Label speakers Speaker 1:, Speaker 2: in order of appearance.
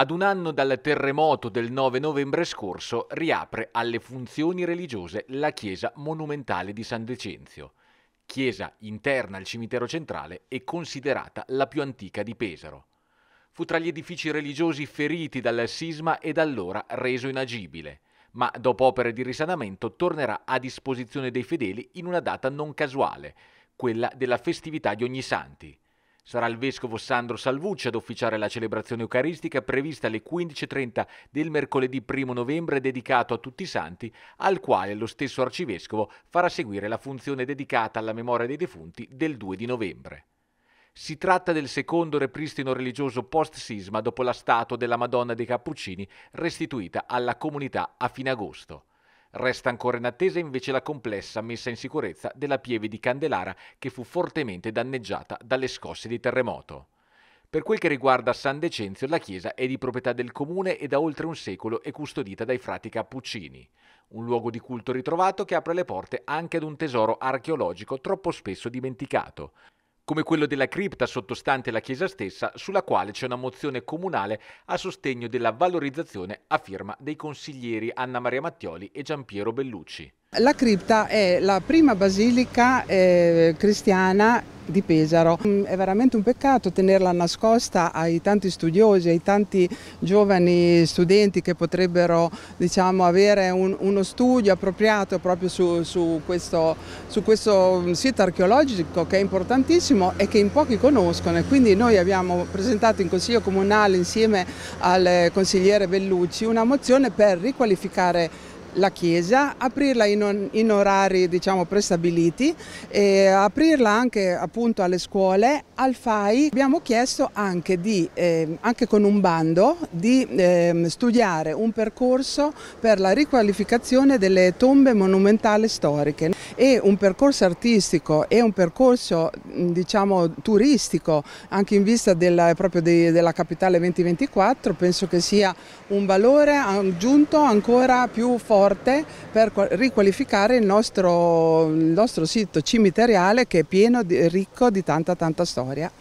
Speaker 1: ad un anno dal terremoto del 9 novembre scorso riapre alle funzioni religiose la chiesa monumentale di San Decenzio, chiesa interna al cimitero centrale e considerata la più antica di Pesaro. Fu tra gli edifici religiosi feriti dal sisma e da allora reso inagibile, ma dopo opere di risanamento tornerà a disposizione dei fedeli in una data non casuale, quella della festività di Ognissanti. Sarà il vescovo Sandro Salvucci ad officiare la celebrazione eucaristica prevista alle 15.30 del mercoledì 1 novembre dedicato a tutti i santi, al quale lo stesso arcivescovo farà seguire la funzione dedicata alla memoria dei defunti del 2 di novembre. Si tratta del secondo ripristino religioso post-sisma dopo la statua della Madonna dei Cappuccini restituita alla comunità a fine agosto. Resta ancora in attesa invece la complessa messa in sicurezza della pieve di Candelara che fu fortemente danneggiata dalle scosse di terremoto. Per quel che riguarda San Decenzio, la chiesa è di proprietà del comune e da oltre un secolo è custodita dai frati Cappuccini, un luogo di culto ritrovato che apre le porte anche ad un tesoro archeologico troppo spesso dimenticato come quello della cripta sottostante la chiesa stessa, sulla quale c'è una mozione comunale a sostegno della valorizzazione a firma dei consiglieri Anna Maria Mattioli e Giampiero Bellucci.
Speaker 2: La cripta è la prima basilica eh, cristiana di Pesaro. Mm, è veramente un peccato tenerla nascosta ai tanti studiosi, ai tanti giovani studenti che potrebbero diciamo, avere un, uno studio appropriato proprio su, su, questo, su questo sito archeologico che è importantissimo e che in pochi conoscono e quindi noi abbiamo presentato in Consiglio Comunale insieme al consigliere Bellucci una mozione per riqualificare la chiesa, aprirla in, on, in orari diciamo, prestabiliti, aprirla anche appunto, alle scuole, al FAI abbiamo chiesto anche, di, eh, anche con un bando di eh, studiare un percorso per la riqualificazione delle tombe monumentali storiche e un percorso artistico e un percorso diciamo, turistico anche in vista della, proprio di, della capitale 2024 penso che sia un valore aggiunto ancora più forte per riqualificare il nostro, il nostro sito cimiteriale che è pieno, di, ricco di tanta tanta storia.